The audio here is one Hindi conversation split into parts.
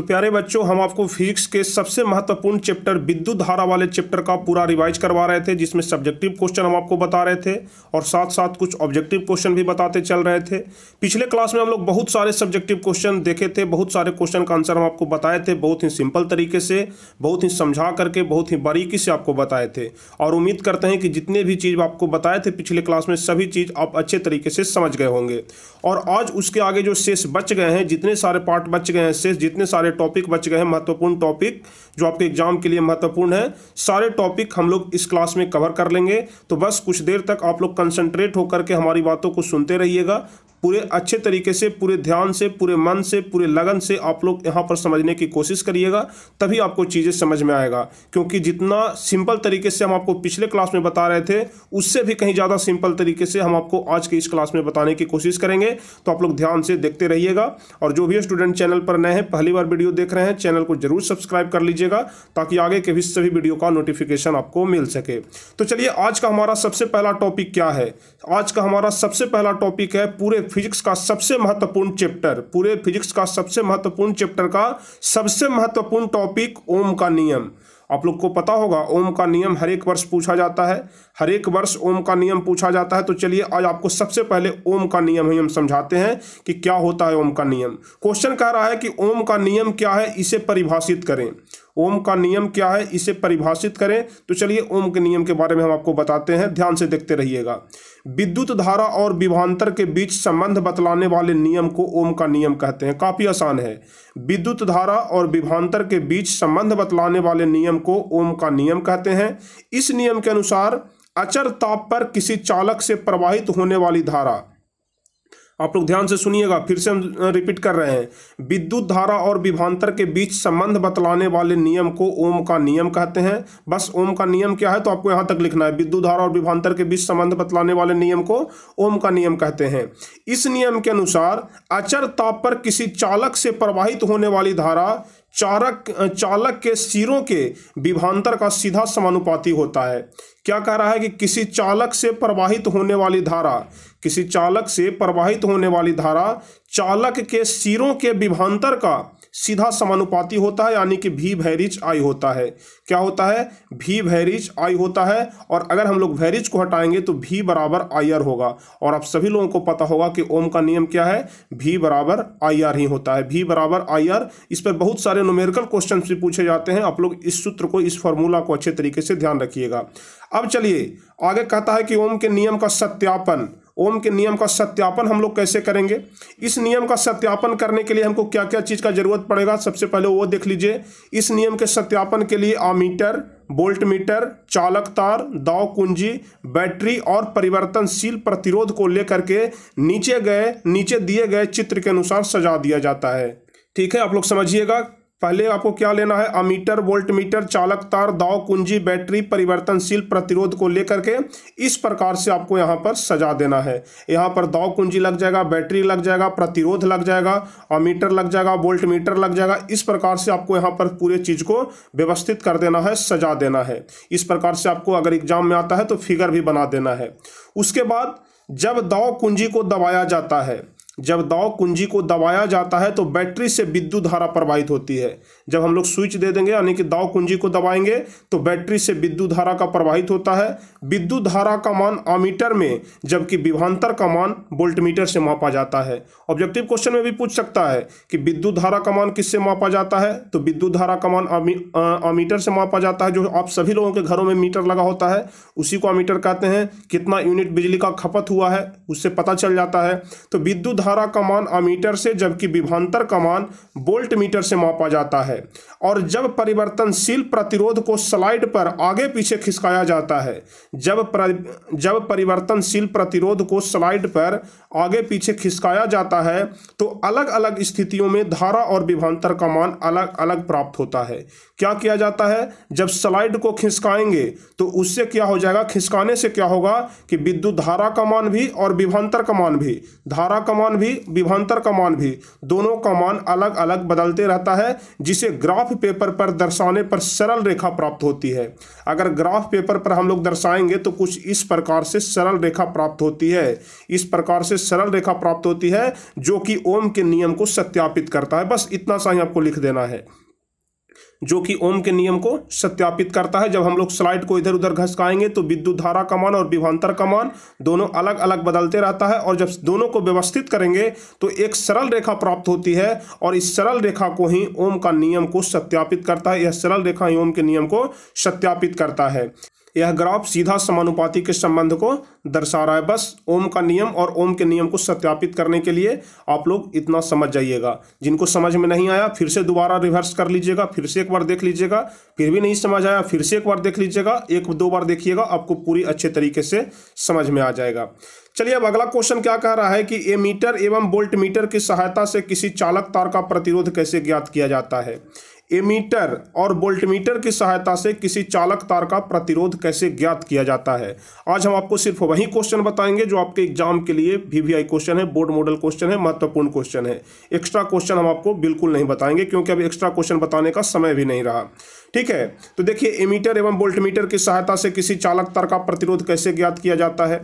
तो प्यारे बच्चों हम आपको फिजिक्स के सबसे महत्वपूर्ण चैप्टर विद्युत धारा वाले चैप्टर का पूरा रिवाइज करवा रहे थे जिसमें सब्जेक्टिव क्वेश्चन हम आपको बता रहे थे और साथ साथ कुछ ऑब्जेक्टिव क्वेश्चन भी बताते चल रहे थे पिछले क्लास में हम लोग बहुत सारे सब्जेक्टिव क्वेश्चन देखे थे बहुत सारे क्वेश्चन का आंसर हम आपको बताए थे बहुत ही सिंपल तरीके से बहुत ही समझा करके बहुत ही बारीकी से आपको बताए थे और उम्मीद करते हैं कि जितने भी चीज़ आपको बताए थे पिछले क्लास में सभी चीज़ आप अच्छे तरीके से समझ गए होंगे और आज उसके आगे जो शेष बच गए हैं जितने सारे पार्ट बच गए हैं शेष जितने सारे सारे टॉपिक बच गए हैं महत्वपूर्ण टॉपिक जो आपके एग्जाम के लिए महत्वपूर्ण है सारे टॉपिक हम लोग इस क्लास में कवर कर लेंगे तो बस कुछ देर तक आप लोग कंसंट्रेट होकर के हमारी बातों को सुनते रहिएगा पूरे अच्छे तरीके से पूरे ध्यान से पूरे मन से पूरे लगन से आप लोग यहाँ पर समझने की कोशिश करिएगा तभी आपको चीज़ें समझ में आएगा क्योंकि जितना सिंपल तरीके से हम आपको पिछले क्लास में बता रहे थे उससे भी कहीं ज़्यादा सिंपल तरीके से हम आपको आज के इस क्लास में बताने की कोशिश करेंगे तो आप लोग ध्यान से देखते रहिएगा और जो भी स्टूडेंट चैनल पर नए हैं पहली बार वीडियो देख रहे हैं चैनल को जरूर सब्सक्राइब कर लीजिएगा ताकि आगे के भी सभी वीडियो का नोटिफिकेशन आपको मिल सके तो चलिए आज का हमारा सबसे पहला टॉपिक क्या है आज का हमारा सबसे पहला टॉपिक है पूरे फिजिक्स का सबसे महत्वपूर्ण चैप्टर पूरे फिजिक्स का सबसे महत्वपूर्ण चैप्टर का सबसे महत्वपूर्ण टॉपिक ओम का नियम आप लोग को पता होगा ओम का नियम हर एक वर्ष पूछा जाता है हर एक वर्ष ओम का नियम पूछा जाता है तो चलिए आज आपको सबसे पहले ओम का नियम ही हम समझाते हैं कि क्या होता है ओम का नियम क्वेश्चन कह रहा है कि ओम का नियम क्या है इसे परिभाषित करें ओम का नियम क्या है इसे परिभाषित करें तो चलिए ओम के नियम के बारे में हम आपको बताते हैं ध्यान से देखते रहिएगा विद्युत धारा और विभांतर के बीच संबंध बतलाने वाले नियम को ओम का नियम कहते हैं काफ़ी आसान है विद्युत धारा और विभांतर के बीच संबंध बतलाने वाले नियम को ओम का नियम कहते हैं इस नियम के अनुसार अचर ताप पर किसी चालक से प्रवाहित होने वाली धारा आप लोग ध्यान से सुनिएगा फिर से हम रिपीट कर रहे हैं विद्युत धारा और विभांतर के बीच संबंध बतलाने वाले नियम को ओम का नियम कहते हैं बस ओम का नियम क्या है तो आपको यहां तक लिखना है विद्युत धारा और विभांतर के बीच संबंध बतलाने वाले नियम को ओम का नियम कहते हैं इस नियम के अनुसार अचर ताप पर किसी चालक से प्रवाहित होने वाली धारा चारक चालक के सिरों के विभांतर का सीधा समानुपाती होता है क्या कह रहा है कि किसी चालक से प्रवाहित होने वाली धारा किसी चालक से प्रवाहित होने वाली धारा चालक के सिरों के विभांतर का सीधा समानुपाती होता है यानी कि भी भैरिज आई होता है क्या होता है भी भैरिज आई होता है और अगर हम लोग भैरिज को हटाएंगे तो भी बराबर आई आर होगा और आप सभी लोगों को पता होगा कि ओम का नियम क्या है भी बराबर आई आर ही होता है भी बराबर आई आर इस पर बहुत सारे नोमेरिकल क्वेश्चन भी पूछे जाते हैं आप लोग इस सूत्र को इस फॉर्मूला को अच्छे तरीके से ध्यान रखिएगा अब चलिए आगे कहता है कि ओम के नियम का सत्यापन ओम के नियम का सत्यापन हम लोग कैसे करेंगे इस नियम का सत्यापन करने के लिए हमको क्या क्या चीज़ का जरूरत पड़ेगा सबसे पहले वो देख लीजिए इस नियम के सत्यापन के लिए आमीटर बोल्ट मीटर चालक तार दाव कुंजी बैटरी और परिवर्तनशील प्रतिरोध को लेकर के नीचे गए नीचे दिए गए चित्र के अनुसार सजा दिया जाता है ठीक है आप लोग समझिएगा पहले आपको क्या लेना है अमीटर वोल्ट मीटर चालक तार दाव कुंजी बैटरी परिवर्तनशील प्रतिरोध को लेकर के इस प्रकार से आपको यहाँ पर सजा देना है यहाँ पर दाव कुंजी लग जाएगा बैटरी लग जाएगा प्रतिरोध लग जाएगा अमीटर लग जाएगा वोल्ट मीटर लग जाएगा इस प्रकार से आपको यहाँ पर पूरे चीज़ को व्यवस्थित कर देना है सजा देना है इस प्रकार से आपको अगर एग्जाम में आता है तो फिगर भी बना देना है उसके बाद जब दाव कुंजी को दबाया जाता है जब दाव कुंजी को दबाया जाता है तो बैटरी से विद्युत धारा प्रवाहित होती है जब हम लोग स्विच दे देंगे यानी कि दाव कुंजी को दबाएंगे तो बैटरी से विद्युत धारा का प्रवाहित होता है विद्युत धारा का मान आमीटर में जबकि विभांतर का मान वोल्टमीटर से मापा जाता है ऑब्जेक्टिव क्वेश्चन में भी पूछ सकता है कि विद्युत धारा का मान किससे मापा जाता है तो विद्युत धारा का मान आमीटर से मापा जाता है जो आप सभी लोगों के घरों में मीटर लगा होता है उसी को आमीटर कहते हैं कितना यूनिट बिजली का खपत हुआ है उससे पता चल जाता है तो विद्युत धारा का मान आमीटर से जबकि विभांतर का मान वोल्ट मीटर से मापा जाता है और जब परिवर्तनशील प्रतिरोध को स्लाइड पर आगे पीछे खिसकाया जाता है जब प्र, जब परिवर्तनशील प्रतिरोध को स्लाइड पर आगे पीछे खिसकाया जाता है तो अलग अलग स्थितियों में धारा और विभवांतर का मान अलग अलग प्राप्त होता है क्या किया जाता है जब स्लाइड को खिसकाएंगे तो उससे क्या हो जाएगा खिसकाने से क्या होगा कि विद्युत धारा का मान भी और विभवांतर का मान भी धारा का मान भी विभवांतर का मान भी दोनों का मान अलग अलग बदलते रहता है जिसे ग्राफ पेपर पर दर्शाने पर सरल रेखा प्राप्त होती है अगर ग्राफ पेपर पर हम लोग दर्शाएंगे तो कुछ इस प्रकार से सरल रेखा प्राप्त होती है इस प्रकार से सरल रेखा प्राप्त होती है जो कि ओम के नियम को सत्यापित करता है बस इतना सा ही आपको लिख देना है जो कि ओम के नियम को सत्यापित करता है जब हम लोग स्लाइड को इधर उधर घसकाएंगे तो विद्युत धारा का मान और विभवान्तर का मान दोनों अलग अलग बदलते रहता है और जब दोनों को व्यवस्थित करेंगे तो एक सरल रेखा प्राप्त होती है और इस सरल रेखा को ही ओम का नियम को सत्यापित करता है यह सरल रेखा ही ओम के नियम को सत्यापित करता है यह ग्राफ सीधा समानुपाती के संबंध को दर्शा रहा है बस ओम का नियम और ओम के नियम को सत्यापित करने के लिए आप लोग इतना समझ जाइएगा जिनको समझ में नहीं आया फिर से दोबारा रिवर्स कर लीजिएगा फिर से एक बार देख लीजिएगा फिर भी नहीं समझ आया फिर से एक बार देख लीजिएगा एक दो बार देखिएगा आपको पूरी अच्छे तरीके से समझ में आ जाएगा चलिए अब अगला क्वेश्चन क्या कह रहा है कि ए मीटर एवं बोल्ट मीटर की सहायता से किसी चालक तार का प्रतिरोध कैसे ज्ञात किया जाता है एमीटर और वोल्टमीटर की सहायता से किसी चालक तार का प्रतिरोध कैसे ज्ञात किया जाता है आज हम आपको सिर्फ वही क्वेश्चन बताएंगे जो आपके एग्जाम के लिए वीवीआई क्वेश्चन है बोर्ड मॉडल क्वेश्चन है महत्वपूर्ण क्वेश्चन है एक्स्ट्रा क्वेश्चन हम आपको बिल्कुल नहीं बताएंगे क्योंकि अब एक्स्ट्रा क्वेश्चन बताने का समय भी नहीं रहा ठीक है तो देखिए एमीटर एवं बोल्टमीटर की सहायता से किसी चालक तार का प्रतिरोध कैसे ज्ञात किया जाता है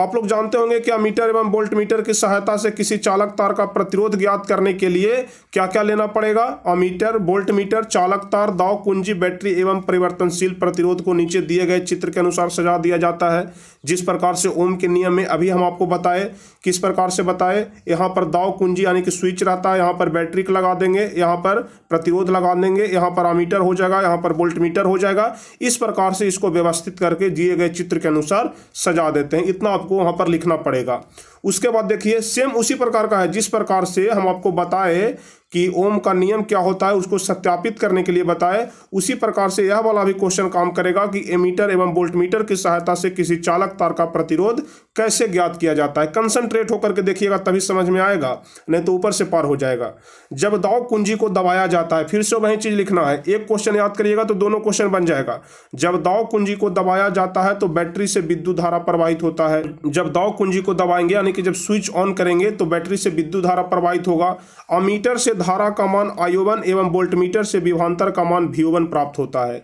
आप लोग जानते होंगे कि मीटर एवं बोल्ट मीटर की सहायता से किसी चालक तार का प्रतिरोध ज्ञात करने के लिए क्या क्या लेना पड़ेगा अमीटर बोल्ट मीटर चालक तार दाव कुंजी बैटरी एवं परिवर्तनशील प्रतिरोध को नीचे दिए गए चित्र के अनुसार सजा दिया जाता है जिस प्रकार से ओम के नियम में अभी हम आपको बताए किस प्रकार से बताए यहाँ पर दाव कुंजी यानी कि स्विच रहता है यहाँ पर बैटरी लगा देंगे यहाँ पर प्रतिरोध लगा देंगे यहाँ पर अमीटर हो जाएगा यहाँ पर बोल्ट मीटर हो जाएगा इस प्रकार से इसको व्यवस्थित करके दिए गए चित्र के अनुसार सजा देते हैं इतना आपको वहाँ पर लिखना पड़ेगा उसके बाद देखिए सेम उसी प्रकार का है जिस प्रकार से हम आपको बताए कि ओम का नियम क्या होता है उसको सत्यापित करने के लिए बताए उसी प्रकार से यह वाला भी क्वेश्चन काम करेगा कि एमीटर एवं बोल्टमीटर की सहायता से किसी चालक तार का प्रतिरोध कैसे ज्ञात किया जाता है कंसंट्रेट होकर के देखिएगा तभी समझ में आएगा नहीं तो ऊपर से पार हो जाएगा जब दाव कुंजी को दबाया जाता है फिर से वही चीज लिखना है एक क्वेश्चन याद करिएगा तो दोनों क्वेश्चन बन जाएगा जब दाव कुंजी को दबाया जाता है तो बैटरी से विद्युत धारा प्रवाहित होता है जब दाव कुंजी को दबाएंगे यानी कि जब स्विच ऑन करेंगे तो बैटरी से विद्युत धारा प्रवाहित होगा अमीटर से धारा का मान आयोवन एवं वोल्टमीटर से विभांतर का मान वीओवन प्राप्त होता है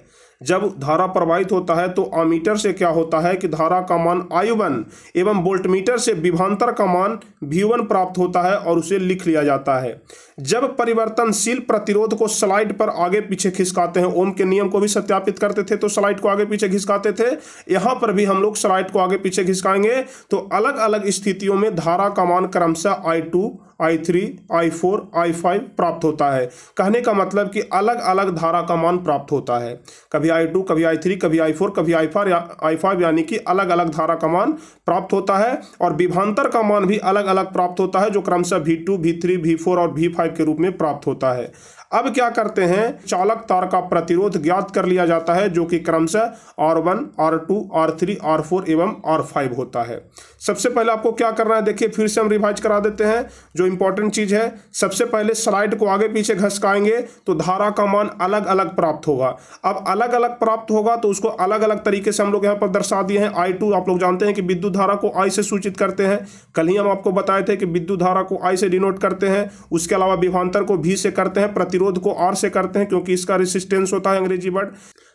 जब धारा प्रवाहित होता है तो अमीटर से क्या होता है कि धारा का मान आयुवन एवं वोल्टमीटर से विभांतर का मान व्यूवन प्राप्त होता है और उसे लिख लिया जाता है जब परिवर्तनशील प्रतिरोध को स्लाइड पर आगे पीछे खिसकाते हैं ओम के नियम को भी सत्यापित करते थे तो स्लाइड को आगे पीछे खिसकाते थे यहां पर भी हम लोग स्लाइड को आगे पीछे खिसकाएंगे तो अलग अलग स्थितियों में धारा का मान क्रमशः I two I three I four I five प्राप्त होता है कहने का मतलब कि अलग अलग धारा का मान प्राप्त होता है कभी आई टू कभी आई थ्री कभी आई फोर कभी आई फोर आई फाइव यानी कि अलग अलग धारा का मान प्राप्त होता है और विभांतर का मान भी अलग अलग प्राप्त होता है जो क्रमशः V two V three V four और वी फाइव फाइव के रूप में प्राप्त होता है अब क्या करते हैं चालक तार का प्रतिरोध ज्ञात कर लिया जाता है जो कि क्रमशः R one R two R three R four एवं आर फाइव होता है सबसे पहले आपको क्या करना है देखिए फिर से हम रिवाइज करा देते हैं जो इंपॉर्टेंट चीज़ है सबसे पहले स्लाइड को आगे पीछे घसकाएंगे तो धारा का मान अलग अलग प्राप्त होगा अब अलग अलग प्राप्त होगा तो उसको अलग अलग तरीके से हम लोग यहाँ पर दर्शा दिए हैं आई टू आप लोग जानते हैं कि विद्युत धारा को आई से सूचित करते हैं कल ही हम आपको बताए थे कि विद्युत धारा को आई से डिनोट करते हैं उसके अलावा अभिभांतर को भी से करते हैं प्रतिरोध को और से करते हैं क्योंकि इसका रेसिस्टेंस होता है अंग्रेजी वर्ड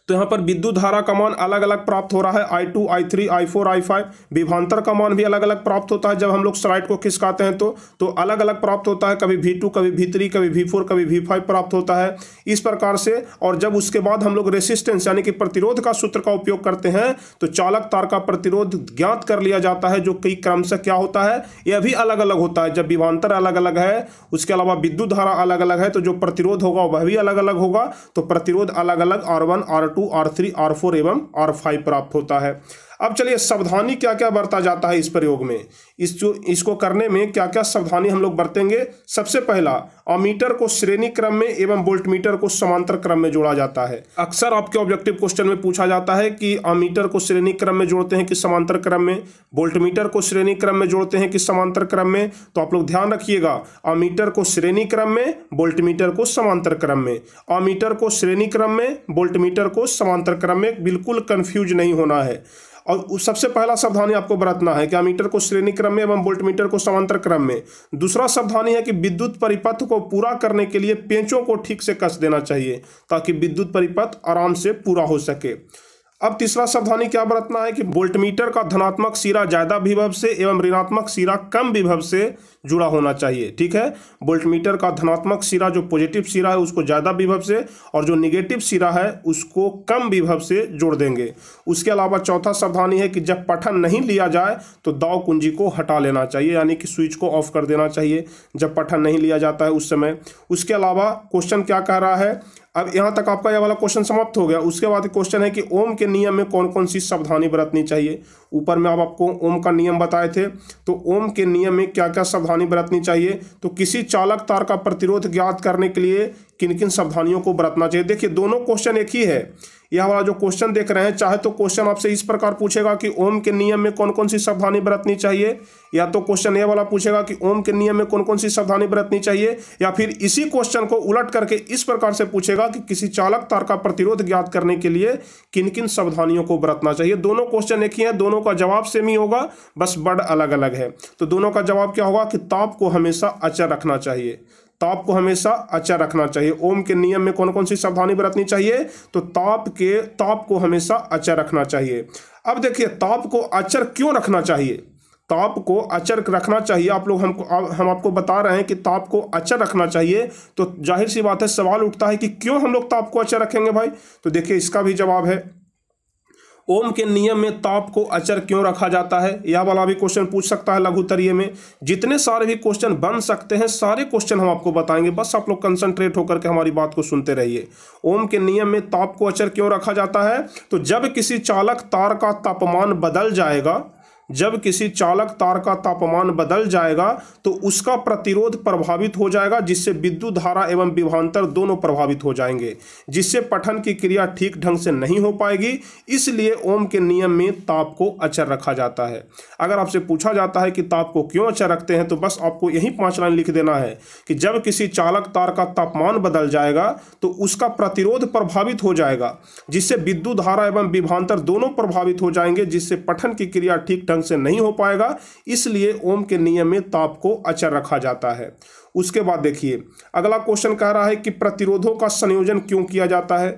तो यहाँ पर विद्युत धारा का मान अलग अलग प्राप्त हो रहा है I two I three I four I five विभांतर का मान भी अलग अलग प्राप्त होता है जब हम लोग स्लाइड को खिसकाते हैं तो तो अलग अलग प्राप्त होता है कभी वी टू कभी वी थ्री कभी वी फोर कभी वी फाइव प्राप्त होता है इस प्रकार से और जब उसके बाद हम लोग रेसिस्टेंस यानी कि प्रतिरोध का सूत्र का उपयोग करते हैं तो चालक तार का प्रतिरोध ज्ञात कर लिया जाता है जो कई क्रमशः क्या होता है यह भी अलग अलग होता है जब विभांतर अलग अलग है उसके अलावा विद्युत धारा अलग अलग है तो जो प्रतिरोध होगा वह भी अलग अलग होगा तो प्रतिरोध अलग अलग R one R two two R three R four एवं आर फाइव प्राप्त होता है अब चलिए सावधानी क्या क्या बरता जाता है इस प्रयोग में इस जो इसको करने में क्या क्या सावधानी हम लोग बरतेंगे सबसे पहला अमीटर को श्रेणी क्रम में एवं मीटर को समांतर क्रम में जोड़ा जाता है अक्सर आपके ऑब्जेक्टिव क्वेश्चन में पूछा जाता है कि अमीटर को श्रेणी क्रम में जोड़ते हैं कि समांतर क्रम में मीटर को श्रेणी क्रम में जोड़ते हैं कि समांतर क्रम में तो आप लोग ध्यान रखिएगा अमीटर को श्रेणी क्रम में मीटर को समांतर क्रम में अमीटर को श्रेणी क्रम में मीटर को समांतर क्रम में बिल्कुल कन्फ्यूज नहीं होना है और सबसे पहला सावधानी आपको बरतना है क्या मीटर को श्रेणी क्रम में एवं वोल्टमीटर मीटर को समांतर क्रम में दूसरा सावधानी है कि विद्युत परिपथ को पूरा करने के लिए पेंचों को ठीक से कस देना चाहिए ताकि विद्युत परिपथ आराम से पूरा हो सके अब तीसरा सावधानी क्या बरतना है कि वोल्टमीटर का धनात्मक सिरा ज़्यादा विभव से एवं ऋणात्मक सिरा कम विभव से जुड़ा होना चाहिए ठीक है वोल्टमीटर का धनात्मक सिरा जो पॉजिटिव सिरा है उसको ज़्यादा विभव से और जो निगेटिव सिरा है उसको कम विभव से जोड़ देंगे उसके अलावा चौथा सावधानी है कि जब पठन नहीं लिया जाए तो दाव कुंजी को हटा लेना चाहिए यानी कि स्विच को ऑफ कर देना चाहिए जब पठन नहीं लिया जाता है उस समय उसके अलावा क्वेश्चन क्या कह रहा है अब यहाँ तक आपका यह वाला क्वेश्चन समाप्त हो गया उसके बाद क्वेश्चन है कि ओम के नियम में कौन कौन सी सावधानी बरतनी चाहिए ऊपर में आप आपको ओम का नियम बताए थे तो ओम के नियम में क्या क्या सावधानी बरतनी चाहिए तो किसी चालक तार का प्रतिरोध ज्ञात करने के लिए किन किन सावधानियों को बरतना चाहिए देखिए दोनों क्वेश्चन एक ही है यह वाला जो क्वेश्चन देख रहे हैं चाहे तो क्वेश्चन आपसे इस प्रकार पूछेगा कि ओम के नियम में कौन कौन सी सावधानी बरतनी चाहिए या तो क्वेश्चन यह वाला पूछेगा कि ओम के नियम में कौन कौन सी सावधानी बरतनी चाहिए या फिर इसी क्वेश्चन को उलट करके इस प्रकार से पूछेगा कि किसी चालक तार का प्रतिरोध ज्ञात करने के लिए किन किन सावधानियों को बरतना चाहिए दोनों क्वेश्चन एक ही है दोनों दोनों का जवाब सेम ही होगा बस वर्ड अलग अलग है तो दोनों का जवाब क्या होगा कि ताप को हमेशा अचर रखना चाहिए ताप को हमेशा अचर रखना चाहिए ओम के नियम में कौन कौन सी सावधानी बरतनी चाहिए तो ताप के ताप को हमेशा अचर रखना चाहिए अब देखिए ताप को अचर क्यों रखना चाहिए ताप को अचर रखना चाहिए आप लोग हमको हम आपको बता रहे हैं कि ताप को अचर रखना चाहिए तो जाहिर सी बात है सवाल उठता है कि क्यों हम लोग ताप को अचर रखेंगे भाई तो देखिए इसका भी जवाब है ओम के नियम में ताप को अचर क्यों रखा जाता है यह वाला भी क्वेश्चन पूछ सकता है लघु तरीय में जितने सारे भी क्वेश्चन बन सकते हैं सारे क्वेश्चन हम आपको बताएंगे बस आप लोग कंसंट्रेट होकर के हमारी बात को सुनते रहिए ओम के नियम में ताप को अचर क्यों रखा जाता है तो जब किसी चालक तार का तापमान बदल जाएगा जब किसी चालक तार का तापमान बदल जाएगा तो उसका प्रतिरोध प्रभावित हो जाएगा जिससे विद्युत धारा एवं विभांतर दोनों प्रभावित हो जाएंगे जिससे पठन की क्रिया ठीक ढंग से नहीं हो पाएगी इसलिए ओम के नियम में ताप को अचर रखा जाता है अगर आपसे पूछा जाता है कि ताप को क्यों अचर रखते हैं तो बस आपको यही पाँच लाइन लिख देना है कि जब किसी चालक तार का तापमान बदल जाएगा तो उसका प्रतिरोध प्रभावित हो जाएगा जिससे विद्युत धारा एवं विभांतर दोनों प्रभावित हो जाएंगे जिससे पठन की क्रिया ठीक ढंग ढंग से नहीं हो पाएगा इसलिए ओम के नियम में ताप को अचर रखा जाता है उसके बाद देखिए अगला क्वेश्चन कह रहा है कि प्रतिरोधों का संयोजन क्यों किया जाता है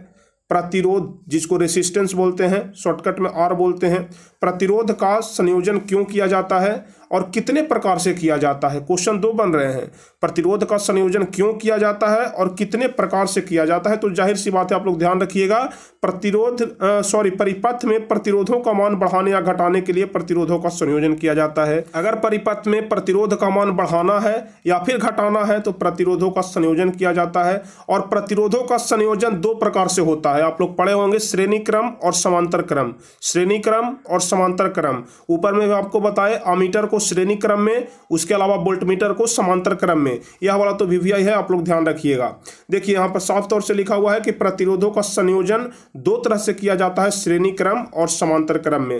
प्रतिरोध जिसको रेसिस्टेंस बोलते हैं शॉर्टकट में आर बोलते हैं प्रतिरोध का संयोजन क्यों किया जाता है और कितने प्रकार से किया जाता है क्वेश्चन दो बन रहे हैं प्रतिरोध का संयोजन क्यों किया जाता है और कितने प्रकार से किया जाता है तो जाहिर सी बात है आप लोग ध्यान रखिएगा प्रतिरोध सॉरी परिपथ में प्रतिरोधों का मान बढ़ाने या घटाने के लिए प्रतिरोधों का संयोजन किया जाता है अगर परिपथ में प्रतिरोध का मान बढ़ाना है या फिर घटाना है तो प्रतिरोधों का संयोजन किया जाता है और प्रतिरोधों का संयोजन दो प्रकार से होता है आप लोग पढ़े होंगे श्रेणी क्रम और समांतर क्रम श्रेणी क्रम और समांतर क्रम ऊपर में आपको बताए अमीटर को श्रेणी क्रम में उसके अलावा बोल्टमीटर को समांतर क्रम में यह वाला तो वीवीआई है आप लोग ध्यान रखिएगा देखिए यहाँ पर साफ तौर से लिखा हुआ है कि प्रतिरोधों का संयोजन दो तरह से किया जाता है श्रेणी क्रम और समांतर क्रम में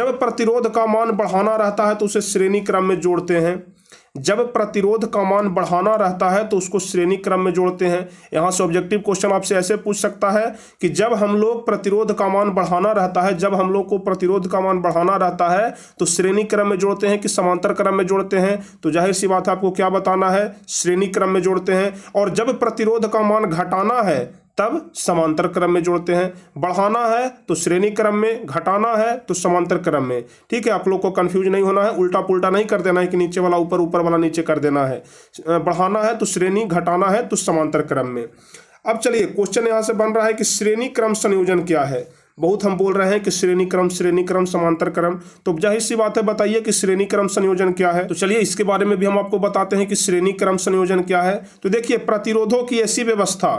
जब प्रतिरोध का मान बढ़ाना रहता है तो उसे श्रेणी क्रम में जोड़ते हैं जब प्रतिरोध का मान बढ़ाना रहता है तो उसको श्रेणी क्रम में जोड़ते हैं यहाँ से ऑब्जेक्टिव क्वेश्चन आपसे ऐसे पूछ सकता है कि जब हम लोग प्रतिरोध का मान बढ़ाना रहता है जब हम लोग को प्रतिरोध का मान बढ़ाना रहता है तो श्रेणी क्रम में जोड़ते हैं कि समांतर क्रम में जोड़ते हैं तो जाहिर सी बात है आपको क्या बताना है श्रेणी क्रम में जोड़ते हैं और जब प्रतिरोध का मान घटाना है तब समांतर क्रम में जोड़ते हैं बढ़ाना है तो श्रेणी क्रम में घटाना है तो समांतर क्रम में ठीक है आप लोग को कंफ्यूज नहीं होना है उल्टा पुल्टा नहीं कर देना है कि नीचे वाला ऊपर ऊपर वाला नीचे कर देना है बढ़ाना है तो श्रेणी घटाना है तो समांतर क्रम में अब चलिए क्वेश्चन यहाँ से बन रहा है कि श्रेणी क्रम संयोजन क्या है बहुत हम बोल रहे हैं कि श्रेणी क्रम श्रेणी क्रम समांतर क्रम तो जाहिर सी बात है बताइए कि श्रेणी क्रम संयोजन क्या है तो चलिए इसके बारे में भी हम आपको बताते हैं कि श्रेणी क्रम संयोजन क्या है तो देखिए प्रतिरोधों की ऐसी व्यवस्था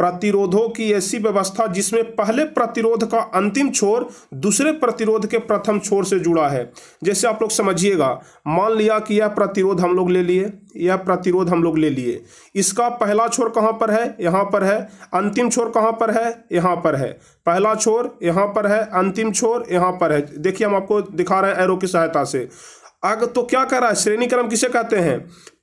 प्रतिरोधों की ऐसी व्यवस्था जिसमें पहले प्रतिरोध का अंतिम छोर दूसरे प्रतिरोध के प्रथम छोर से जुड़ा है जैसे आप लोग समझिएगा मान लिया कि यह प्रतिरोध हम लोग ले लिए यह प्रतिरोध हम लोग ले लिए इसका पहला छोर कहाँ पर है यहाँ पर है अंतिम छोर कहाँ पर है यहाँ पर है पहला छोर यहाँ पर है अंतिम छोर यहाँ पर है देखिए हम आपको दिखा रहे हैं एरो की सहायता से अगर तो क्या कह रहा है श्रेणी क्रम किसे कहते हैं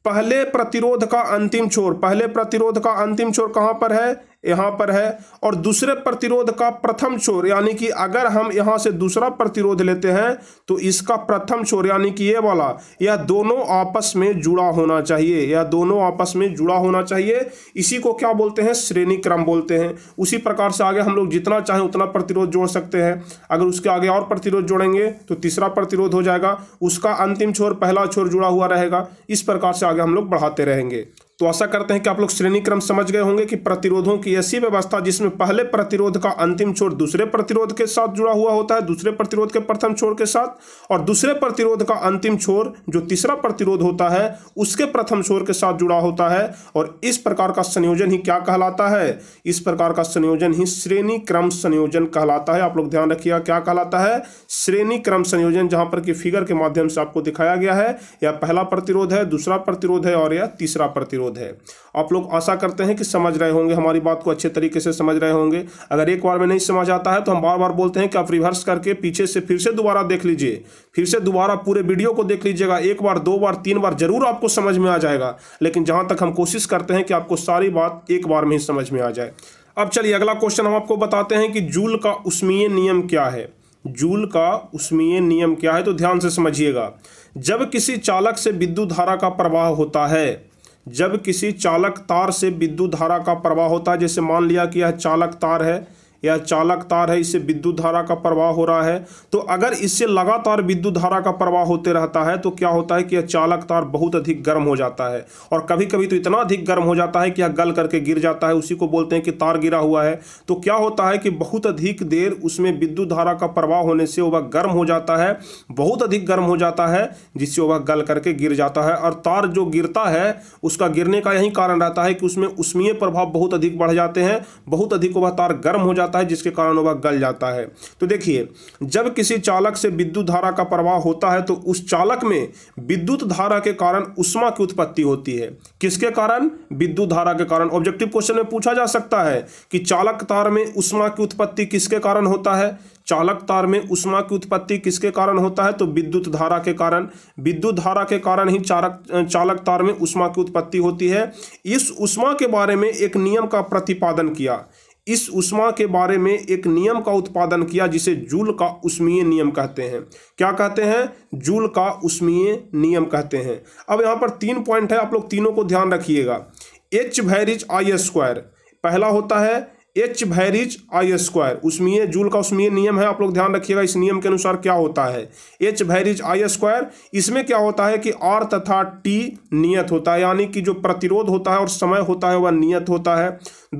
पहले प्रतिरोध का अंतिम छोर पहले प्रतिरोध का अंतिम छोर कहां पर है यहाँ पर है और दूसरे प्रतिरोध का प्रथम छोर यानी कि अगर हम यहाँ से दूसरा प्रतिरोध लेते हैं तो इसका प्रथम छोर यानी कि ये वाला यह दोनों आपस में जुड़ा होना चाहिए यह दोनों आपस में जुड़ा होना चाहिए इसी को क्या बोलते हैं श्रेणी क्रम बोलते हैं उसी प्रकार से आगे हम लोग जितना चाहें उतना प्रतिरोध जोड़ सकते हैं अगर उसके आगे और प्रतिरोध जोड़ेंगे तो तीसरा प्रतिरोध हो जाएगा उसका अंतिम छोर पहला छोर जुड़ा हुआ रहेगा इस प्रकार से आगे हम लोग बढ़ाते रहेंगे तो आशा करते हैं कि आप लोग श्रेणी क्रम समझ गए होंगे कि प्रतिरोधों की ऐसी व्यवस्था जिसमें पहले प्रतिरोध का अंतिम छोर दूसरे प्रतिरोध के साथ जुड़ा हुआ होता है दूसरे प्रतिरोध के प्रथम छोर के साथ और दूसरे प्रतिरोध का अंतिम छोर जो तीसरा प्रतिरोध होता है उसके प्रथम छोर के साथ जुड़ा होता है और इस प्रकार का संयोजन ही क्या कहलाता है इस प्रकार का संयोजन ही श्रेणी क्रम संयोजन कहलाता है आप लोग ध्यान रखिएगा क्या कहलाता है श्रेणी क्रम संयोजन जहां पर कि फिगर के माध्यम से आपको दिखाया गया है यह पहला प्रतिरोध है दूसरा प्रतिरोध है और यह तीसरा प्रतिरोध विरोध है आप लोग आशा करते हैं कि समझ रहे होंगे हमारी बात को अच्छे तरीके से समझ रहे होंगे अगर एक बार में नहीं समझ आता है तो हम बार बार बोलते हैं कि आप रिवर्स करके पीछे से फिर से दोबारा देख लीजिए फिर से दोबारा पूरे वीडियो को देख लीजिएगा एक बार दो बार तीन बार जरूर आपको समझ में आ जाएगा लेकिन जहाँ तक हम कोशिश करते हैं कि आपको सारी बात एक बार में ही समझ में आ जाए अब चलिए अगला क्वेश्चन हम आपको बताते हैं कि जूल का उष्मीय नियम क्या है जूल का उष्मीय नियम क्या है तो ध्यान से समझिएगा जब किसी चालक से विद्युत धारा का प्रवाह होता है जब किसी चालक तार से विद्युत धारा का प्रवाह होता है जैसे मान लिया कि यह चालक तार है या चालक तार है इससे विद्युत धारा का प्रवाह हो रहा है तो अगर इससे लगातार विद्युत धारा का प्रवाह होते रहता है तो क्या होता है कि यह चालक तार बहुत अधिक गर्म हो जाता है और कभी कभी तो इतना अधिक गर्म हो जाता है कि यह गल करके गिर जाता है उसी को बोलते हैं कि तार गिरा हुआ है तो क्या होता है कि बहुत अधिक देर उसमें विद्युत धारा का प्रवाह होने से वह गर्म हो जाता है बहुत अधिक गर्म हो जाता है जिससे वह गल करके गिर जाता है और तार जो गिरता है उसका गिरने का यही कारण रहता है कि उसमें उष्मीय प्रभाव बहुत अधिक बढ़ जाते हैं बहुत अधिक वह तार गर्म हो जाता जाता है जिसके कारण वह गल जाता है तो देखिए जब किसी चालक से विद्युत धारा का प्रवाह होता है तो उस चालक में विद्युत धारा के कारण उष्मा की उत्पत्ति होती है किसके कारण विद्युत धारा के कारण ऑब्जेक्टिव क्वेश्चन में पूछा जा सकता है कि चालक तार में उष्मा की उत्पत्ति किसके कारण होता है चालक तार में उष्मा की उत्पत्ति किसके कारण होता है तो विद्युत धारा के कारण विद्युत धारा के कारण ही चालक चालक तार में उष्मा की उत्पत्ति होती है इस उष्मा के बारे में एक नियम का प्रतिपादन किया इस उष्मा के बारे में एक नियम का उत्पादन किया जिसे जूल का उष्मीय नियम कहते हैं क्या कहते हैं जूल का उष्मीय नियम कहते हैं अब यहाँ पर तीन पॉइंट है आप लोग तीनों को ध्यान रखिएगा एच भैरिज आई स्क्वायर पहला होता है एच भैरिज आई स्क्वायर उसमीय जूल का उसमीय नियम है आप लोग ध्यान रखिएगा इस नियम के अनुसार क्या होता है एच भैरिज आई स्क्वायर इसमें क्या होता है कि आर तथा टी नियत होता है यानी कि जो प्रतिरोध होता है और समय होता है वह नियत होता है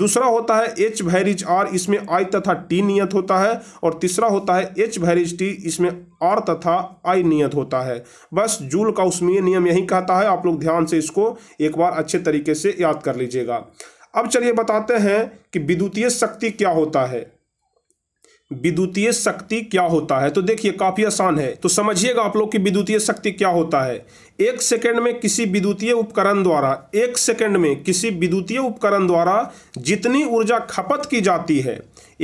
दूसरा होता है एच भैरिज आर इसमें आई तथा टी नियत होता है और तीसरा होता है एच भैरिज टी इसमें आर तथा आई नियत होता है बस जूल का उसमीय नियम यही कहता है आप लोग ध्यान से इसको एक बार अच्छे तरीके से याद कर लीजिएगा अब चलिए बताते हैं कि विद्युतीय शक्ति क्या होता है विद्युतीय शक्ति क्या होता है तो देखिए काफ़ी आसान है तो समझिएगा आप लोग कि विद्युतीय शक्ति क्या होता है एक सेकंड में किसी विद्युतीय उपकरण द्वारा एक सेकंड में किसी विद्युतीय उपकरण द्वारा जितनी ऊर्जा खपत की जाती है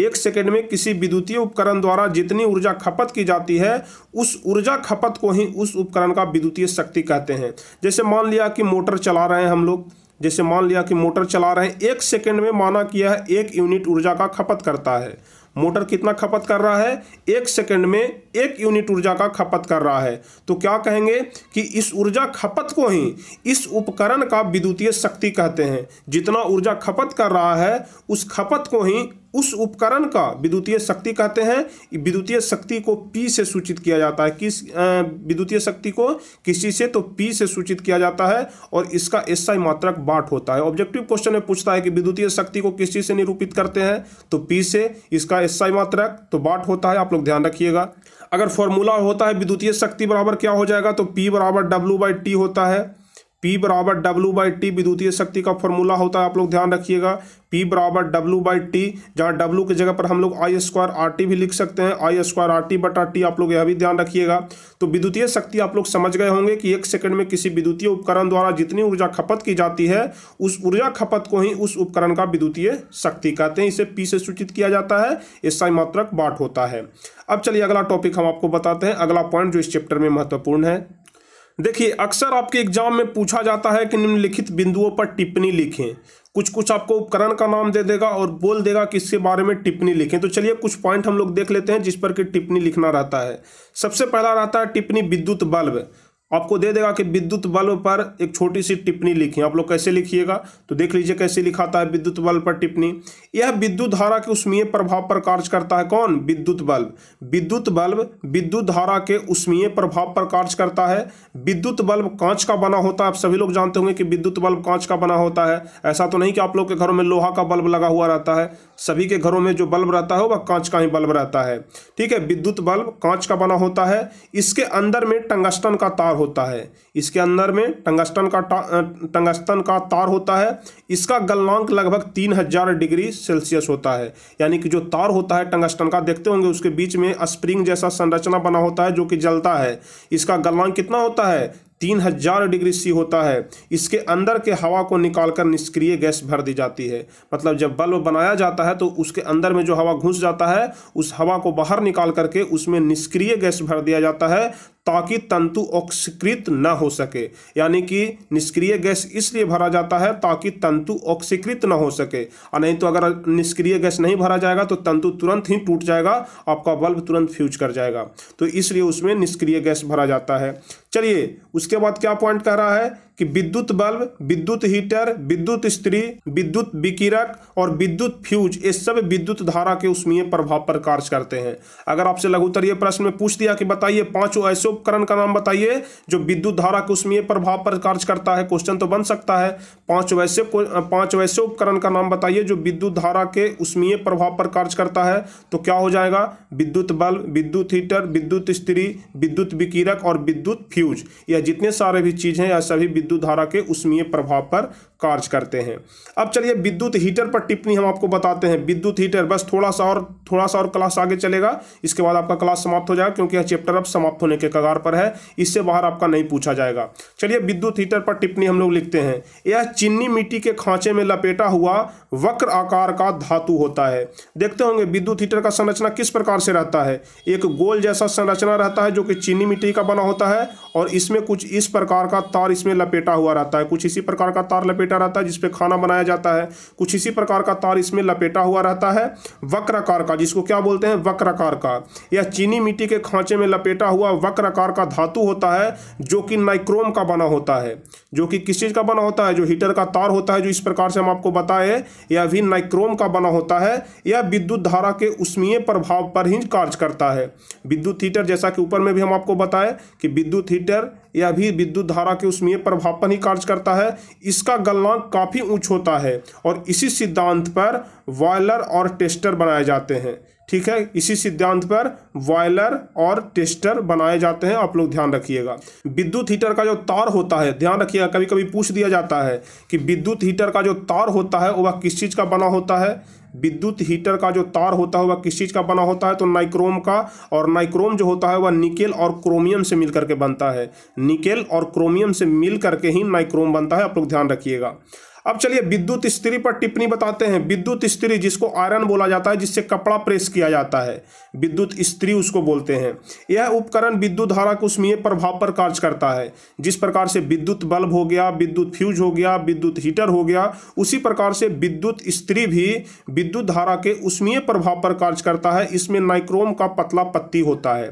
एक सेकंड में किसी विद्युतीय उपकरण द्वारा जितनी ऊर्जा खपत की जाती है उस ऊर्जा खपत को ही उस उपकरण का विद्युतीय शक्ति कहते हैं जैसे मान लिया कि मोटर चला रहे हैं हम लोग जैसे मान लिया कि मोटर चला रहे हैं एक सेकेंड में माना कि यह एक यूनिट ऊर्जा का खपत करता है मोटर कितना खपत कर रहा है एक सेकेंड में एक यूनिट ऊर्जा का खपत कर रहा है तो क्या कहेंगे कि इस ऊर्जा खपत को ही इस उपकरण का विद्युतीय शक्ति कहते हैं जितना ऊर्जा खपत कर रहा है उस खपत को ही उस उपकरण का विद्युतीय शक्ति कहते हैं विद्युतीय शक्ति को पी से सूचित किया जाता है किस विद्युतीय शक्ति को किसी से तो पी से सूचित किया जाता है और इसका एसआई मात्रक बाट होता है ऑब्जेक्टिव क्वेश्चन में पूछता है कि विद्युतीय शक्ति को किसी से निरूपित करते हैं तो पी से इसका एसआई मात्रक तो बाट होता है आप लोग ध्यान रखिएगा अगर फॉर्मूला होता है विद्युतीय शक्ति बराबर क्या हो जाएगा तो पी बराबर डब्ल्यू बाई टी होता है पी बराबर डब्लू बाई टी विद्युतीय शक्ति का फॉर्मूला होता है आप लोग ध्यान रखिएगा पी बराबर डब्ल्यू बाई टी जहाँ डब्लू की जगह पर हम लोग आई स्क्वायर आर टी भी लिख सकते हैं आई स्क्वायर आर टी बटा टी आप लोग यह भी ध्यान रखिएगा तो विद्युतीय शक्ति आप लोग समझ गए होंगे कि एक सेकंड में किसी विद्युतीय उपकरण द्वारा जितनी ऊर्जा खपत की जाती है उस ऊर्जा खपत को ही उस उपकरण का विद्युतीय शक्ति कहते हैं इसे पी से सूचित किया जाता है ईसाई मात्रक बाट होता है अब चलिए अगला टॉपिक हम आपको बताते हैं अगला पॉइंट जो इस चैप्टर में महत्वपूर्ण है देखिए अक्सर आपके एग्जाम में पूछा जाता है कि निम्नलिखित बिंदुओं पर टिप्पणी लिखें कुछ कुछ आपको उपकरण का नाम दे देगा और बोल देगा कि इसके बारे में टिप्पणी लिखें तो चलिए कुछ पॉइंट हम लोग देख लेते हैं जिस पर कि टिप्पणी लिखना रहता है सबसे पहला रहता है टिप्पणी विद्युत बल्ब आपको दे देगा कि विद्युत बल्ब पर एक छोटी सी टिप्पणी लिखिए आप लोग कैसे लिखिएगा तो देख लीजिए कैसे लिखाता है विद्युत बल्ब पर टिप्पणी यह विद्युत धारा के उष्मीय प्रभाव पर कार्य करता है कौन विद्युत बल्ब विद्युत बल्ब विद्युत धारा के उष्मीय प्रभाव पर कार्य करता है विद्युत बल्ब कांच का बना होता है आप सभी लोग जानते होंगे कि विद्युत बल्ब कांच का बना होता है ऐसा तो नहीं कि आप लोग के घरों में लोहा का बल्ब लगा हुआ रहता है सभी के घरों में जो बल्ब रहता है वह कांच का ही बल्ब रहता है ठीक है विद्युत बल्ब कांच का बना होता है इसके अंदर में टंगस्टन का तार होता है इसके अंदर में टंगस्टन का टंगस्टन का तार होता है इसका गलनांक लगभग तीन हजार डिग्री सेल्सियस होता है यानी कि जो तार होता है टंगस्टन का देखते होंगे उसके बीच में स्प्रिंग जैसा संरचना बना होता है जो कि जलता है इसका गलनांक कितना होता है तीन हजार डिग्री सी होता है इसके अंदर के हवा को निकालकर निष्क्रिय गैस भर दी जाती है मतलब जब बल्ब बनाया जाता है तो उसके अंदर में जो हवा घुस जाता है उस हवा को बाहर निकाल करके उसमें निष्क्रिय गैस भर दिया जाता है ताकि तंतु ऑक्सीकृत न हो सके यानी कि निष्क्रिय गैस इसलिए भरा जाता है ताकि तंतु ऑक्सीकृत न हो सके और नहीं तो अगर निष्क्रिय गैस नहीं भरा जाएगा तो तंतु तुरंत ही टूट जाएगा आपका बल्ब तुरंत फ्यूज कर जाएगा तो इसलिए उसमें निष्क्रिय गैस भरा जाता है चलिए उसके बाद क्या पॉइंट कह रहा है कि विद्युत बल्ब विद्युत हीटर विद्युत स्त्री विद्युत विकिरक और विद्युत फ्यूज ये सब विद्युत धारा के उसमीय प्रभाव पर कार्य करते हैं अगर आपसे लघुतर यह प्रश्न में पूछ दिया कि बताइए पांचों ऐसे उपकरण का नाम बताइए जो विद्युत धारा के उष्मीय प्रभाव पर कार्य करता है क्वेश्चन तो बन सकता है पांच वैसे पांच वैसे उपकरण का नाम बताइए जो विद्युत धारा के उष्मीय प्रभाव पर कार्य करता है तो क्या हो जाएगा विद्युत बल्ब विद्युत हीटर विद्युत स्त्री विद्युत विकीरक और विद्युत फ्यूज यह जितने सारे भी चीज़ हैं यह सभी विद्युत धारा के उष्मीय प्रभाव पर कार्य करते हैं अब चलिए विद्युत हीटर पर टिप्पणी हम आपको बताते हैं विद्युत हीटर बस थोड़ा सा और थोड़ा सा और क्लास आगे चलेगा इसके बाद आपका क्लास समाप्त हो जाएगा क्योंकि यह चैप्टर अब समाप्त होने के कगार पर है इससे बाहर आपका नहीं पूछा जाएगा चलिए विद्युत हीटर पर टिप्पणी हम लोग लिखते हैं यह चिन्नी मिट्टी के खांचे में लपेटा हुआ वक्र आकार का धातु होता है देखते होंगे विद्युत हीटर का संरचना किस प्रकार से रहता है एक गोल जैसा संरचना रहता है जो कि चीनी मिट्टी का बना होता है और इसमें कुछ इस प्रकार का तार इसमें लपेटा हुआ रहता है कुछ इसी प्रकार का तार लपेटा रहता है जिसपे खाना बनाया जाता है कुछ इसी प्रकार का तार इसमें लपेटा हुआ रहता है वक्राकार का जिसको क्या बोलते हैं वक्राकार का यह चीनी मिट्टी के खांचे में लपेटा हुआ वक्र प्रकार का धातु होता है जो कि नाइक्रोम का बना होता है जो कि किस चीज़ का बना होता है जो हीटर का तार होता है जो इस प्रकार से हम आपको बताए या भी नाइक्रोम का बना होता है यह विद्युत धारा के उष्मीय प्रभाव पर ही कार्य करता है विद्युत हीटर जैसा कि ऊपर में भी हम आपको बताए कि विद्युत हीटर यह भी विद्युत धारा के उष्मीय प्रभाव पर ही कार्य करता है इसका गलनांक काफ़ी ऊँच होता है और इसी सिद्धांत पर वॉयलर और टेस्टर बनाए जाते हैं ठीक है इसी सिद्धांत पर वॉयलर और टेस्टर बनाए जाते हैं आप लोग ध्यान रखिएगा विद्युत हीटर का जो तार होता है ध्यान रखिएगा कभी कभी पूछ दिया जाता है कि विद्युत हीटर का जो तार होता है वह किस चीज़ का बना होता है विद्युत हीटर का जो तार होता है वह किस चीज़ का बना होता है तो नाइक्रोम का और नाइक्रोम जो होता है वह निकेल और क्रोमियम से मिल करके बनता है निकेल और क्रोमियम से मिल करके ही नाइक्रोम बनता है आप लोग ध्यान रखिएगा अब चलिए विद्युत स्त्री पर टिप्पणी बताते हैं विद्युत स्त्री जिसको आयरन बोला जाता है जिससे कपड़ा प्रेस किया जाता है विद्युत स्त्री उसको बोलते हैं यह उपकरण विद्युत धारा के उसमें प्रभाव पर कार्य करता है जिस प्रकार से विद्युत बल्ब हो गया विद्युत फ्यूज हो गया विद्युत हीटर हो गया उसी प्रकार से विद्युत स्त्री भी विद्युत धारा के उष्मीय प्रभाव पर कार्य करता है इसमें नाइक्रोम का पतला पत्ती होता है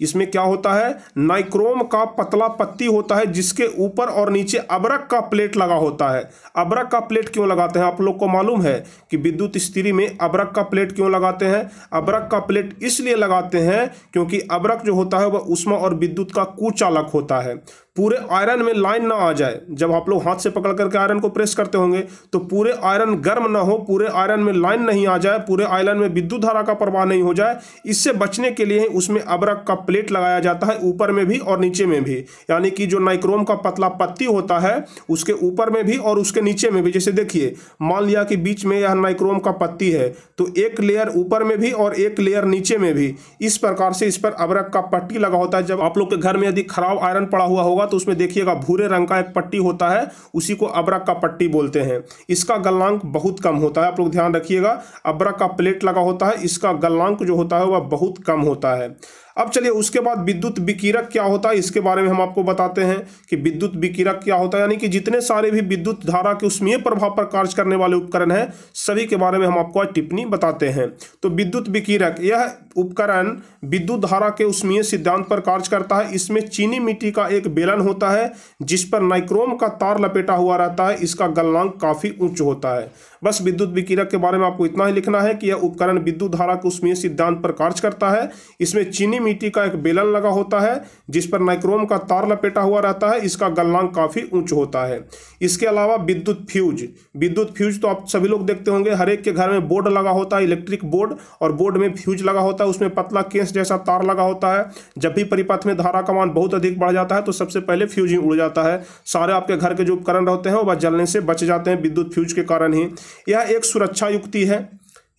इसमें क्या होता है नाइक्रोम का पतला पत्ती होता है जिसके ऊपर और नीचे अबरक का प्लेट लगा होता है अबरक का प्लेट क्यों लगाते हैं आप लोग को मालूम है कि विद्युत स्त्री में अबरक का प्लेट क्यों लगाते हैं अबरक का प्लेट इसलिए लगाते हैं क्योंकि अबरक जो होता है वह उष्मा और विद्युत का कुचालक होता है पूरे आयरन में लाइन ना आ जाए जब आप लोग हाथ से पकड़ करके आयरन को प्रेस करते होंगे तो पूरे आयरन गर्म ना हो पूरे आयरन में लाइन नहीं आ जाए पूरे आयरन में विद्युत धारा का प्रवाह नहीं हो जाए इससे बचने के लिए उसमें अबरक का प्लेट लगाया जाता है ऊपर में भी और नीचे में भी यानी कि जो नाइक्रोम का पतला पत्ती होता है उसके ऊपर में भी और उसके नीचे में भी जैसे देखिए मान लिया कि बीच में यह नाइक्रोम का पत्ती है तो एक लेयर ऊपर में भी और एक लेयर नीचे में भी इस प्रकार से इस पर अबरक का पट्टी लगा होता है जब आप लोग के घर में यदि खराब आयरन पड़ा हुआ होगा होगा तो उसमें देखिएगा भूरे रंग का एक पट्टी होता है उसी को अबरक का पट्टी बोलते हैं इसका गलनांक बहुत कम होता है आप लोग ध्यान रखिएगा अबरक का प्लेट लगा होता है इसका गलनांक जो होता है वह बहुत कम होता है अब चलिए उसके बाद विद्युत विकिरक क्या होता है इसके बारे में हम आपको बताते हैं कि विद्युत विकिरक क्या होता है यानी कि जितने सारे भी विद्युत धारा के उसमें प्रभाव पर कार्य करने वाले उपकरण हैं सभी के बारे में हम आपको टिप्पणी बताते हैं तो विद्युत विकिरक यह उपकरण विद्युत धारा के उसमीय सिद्धांत पर कार्य करता है इसमें चीनी मिट्टी का एक बेलन होता है जिस पर नाइक्रोम का तार लपेटा हुआ रहता है इसका गलनांक काफ़ी उच्च होता है बस विद्युत विकिरक के बारे में आपको इतना ही लिखना है कि यह उपकरण विद्युत धारा के उष्मीय सिद्धांत पर कार्य करता है इसमें चीनी मिट्टी का एक बेलन लगा होता है जिस पर नाइक्रोम का तार लपेटा हुआ रहता है इसका गलनांक काफ़ी ऊंच होता है इसके अलावा विद्युत फ्यूज विद्युत फ्यूज तो आप सभी लोग देखते होंगे हर एक के घर में बोर्ड लगा होता है इलेक्ट्रिक बोर्ड और बोर्ड में फ्यूज लगा होता है उसमें पतला केस जैसा तार लगा होता है जब भी परिपथ में धारा का मान बहुत अधिक बढ़ जाता है तो सबसे पहले फ्यूज ही उड़ जाता है सारे आपके घर के जो उपकरण रहते हैं वह जलने से बच जाते हैं विद्युत फ्यूज के कारण ही यह एक सुरक्षा युक्ति है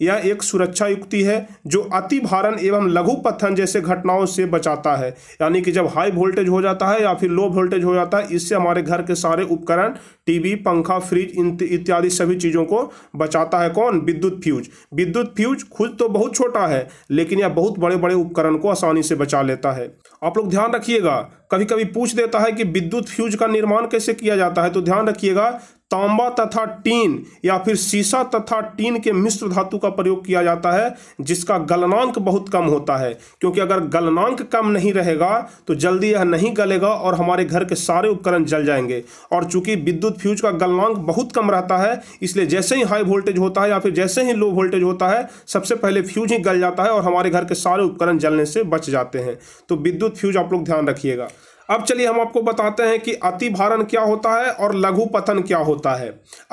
यह एक सुरक्षा युक्ति है जो अति भारण एवं लघु पत्थन जैसे घटनाओं से बचाता है यानी कि जब हाई वोल्टेज हो जाता है या फिर लो वोल्टेज हो जाता है इससे हमारे घर के सारे उपकरण टीवी पंखा फ्रिज इत्यादि सभी चीज़ों को बचाता है कौन विद्युत फ्यूज विद्युत फ्यूज खुद तो बहुत छोटा है लेकिन यह बहुत बड़े बड़े उपकरण को आसानी से बचा लेता है आप लोग ध्यान रखिएगा कभी कभी पूछ देता है कि विद्युत फ्यूज का निर्माण कैसे किया जाता है तो ध्यान रखिएगा तांबा तथा टीन या फिर शीशा तथा टीन के मिश्र धातु का प्रयोग किया जाता है जिसका गलनांक बहुत कम होता है क्योंकि अगर गलनांक कम नहीं रहेगा तो जल्दी यह नहीं गलेगा और हमारे घर के सारे उपकरण जल जाएंगे और चूंकि विद्युत फ्यूज का गलनांक बहुत कम रहता है इसलिए जैसे ही हाई वोल्टेज होता है या फिर जैसे ही लो वोल्टेज होता है सबसे पहले फ्यूज ही गल जाता है और हमारे घर के सारे उपकरण जलने से बच जाते हैं तो विद्युत फ्यूज आप लोग ध्यान रखिएगा अब चलिए हम आपको बताते हैं कि अतिभारण क्या होता है और लघु पतन क्या होता है